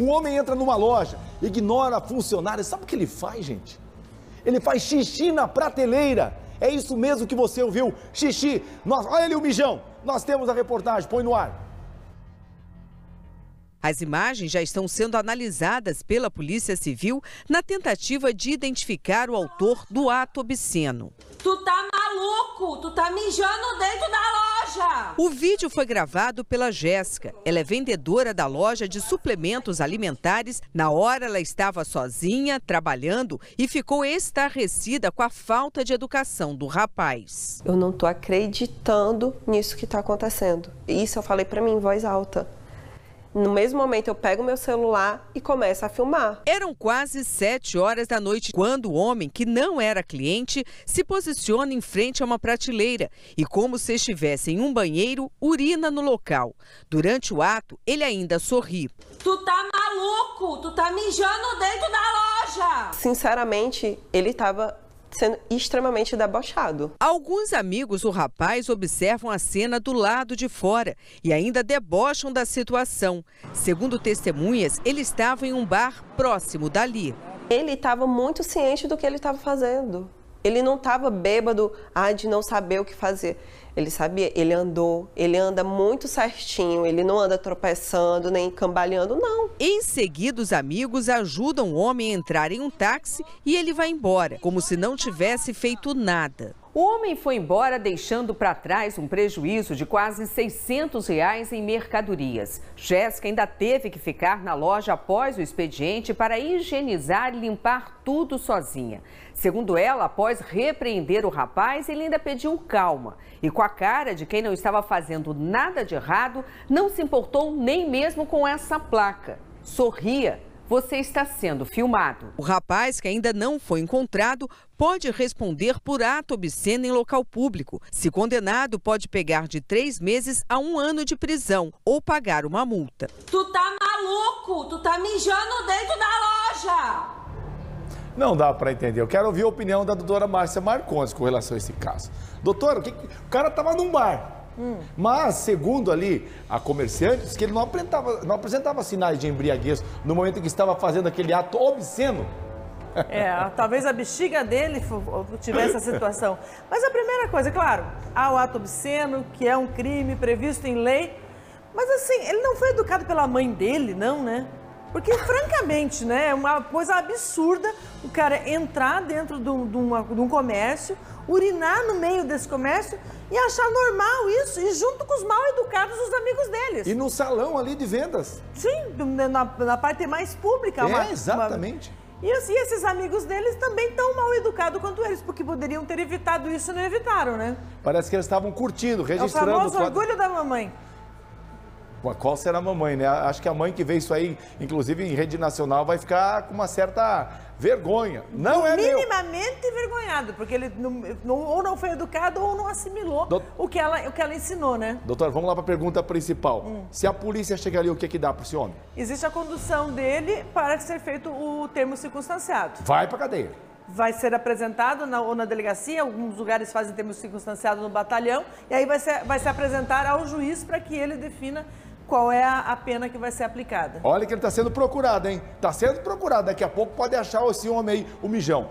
O homem entra numa loja, ignora a funcionária, sabe o que ele faz, gente? Ele faz xixi na prateleira. É isso mesmo que você ouviu. Xixi. Nós, olha ali o mijão. Nós temos a reportagem, põe no ar. As imagens já estão sendo analisadas pela Polícia Civil na tentativa de identificar o autor do ato obsceno. Tu tá maluco! Tu tá mijando dentro da loja! O vídeo foi gravado pela Jéssica. Ela é vendedora da loja de suplementos alimentares. Na hora, ela estava sozinha, trabalhando e ficou estarrecida com a falta de educação do rapaz. Eu não tô acreditando nisso que tá acontecendo. Isso eu falei para mim em voz alta. No mesmo momento, eu pego meu celular e começo a filmar. Eram quase sete horas da noite quando o homem, que não era cliente, se posiciona em frente a uma prateleira e, como se estivesse em um banheiro, urina no local. Durante o ato, ele ainda sorri. Tu tá maluco? Tu tá mijando dentro da loja! Sinceramente, ele tava sendo extremamente debochado. Alguns amigos do rapaz observam a cena do lado de fora e ainda debocham da situação. Segundo testemunhas, ele estava em um bar próximo dali. Ele estava muito ciente do que ele estava fazendo. Ele não estava bêbado, ah, de não saber o que fazer. Ele sabia, ele andou, ele anda muito certinho, ele não anda tropeçando nem cambaleando não. Em seguida, os amigos ajudam o homem a entrar em um táxi e ele vai embora, como se não tivesse feito nada. O homem foi embora deixando para trás um prejuízo de quase 600 reais em mercadorias. Jéssica ainda teve que ficar na loja após o expediente para higienizar e limpar tudo sozinha. Segundo ela, após repreender o rapaz, ele ainda pediu calma. E com a cara de quem não estava fazendo nada de errado, não se importou nem mesmo com essa placa. Sorria você está sendo filmado. O rapaz, que ainda não foi encontrado, pode responder por ato obsceno em local público. Se condenado, pode pegar de três meses a um ano de prisão ou pagar uma multa. Tu tá maluco? Tu tá mijando dentro da loja! Não dá para entender. Eu quero ouvir a opinião da doutora Márcia Marcones com relação a esse caso. Doutora, o, que... o cara tava num bar. Mas, segundo ali a comerciante, que ele não apresentava, não apresentava sinais de embriaguez no momento em que estava fazendo aquele ato obsceno é, talvez a bexiga dele tivesse a situação. Mas a primeira coisa, claro, há o ato obsceno, que é um crime previsto em lei. Mas assim, ele não foi educado pela mãe dele, não, né? Porque, francamente, né, é uma coisa absurda o cara entrar dentro de um, de, uma, de um, comércio, urinar no meio desse comércio e achar normal isso, e junto com os mal educados, os amigos deles. E no salão ali de vendas. Sim, na, na parte mais pública. É, exatamente. Uma... E, assim, esses amigos deles também tão mal educados quanto eles, porque poderiam ter evitado isso e não evitaram, né? Parece que eles estavam curtindo, registrando. É o famoso o orgulho da mamãe. Qual será a mamãe, né? Acho que a mãe que vê isso aí, inclusive em rede nacional, vai ficar com uma certa vergonha. Não é Minimamente meu. envergonhado, porque ele não, não, ou não foi educado ou não assimilou o, que ela, o que ela ensinou, né? Doutor, vamos lá para a pergunta principal. Hum. Se a polícia chegar ali, o que, é que dá para esse homem? Existe a condução dele para ser feito o termo circunstanciado. Vai para cadeia vai ser apresentado na, ou na delegacia, alguns lugares fazem termo circunstanciado no batalhão, e aí vai vai se apresentar ao juiz para que ele defina qual é a, pena que vai ser aplicada. Olha que ele está sendo procurado, hein? Está sendo procurado. Daqui a pouco pode achar esse homem aí, o mijão.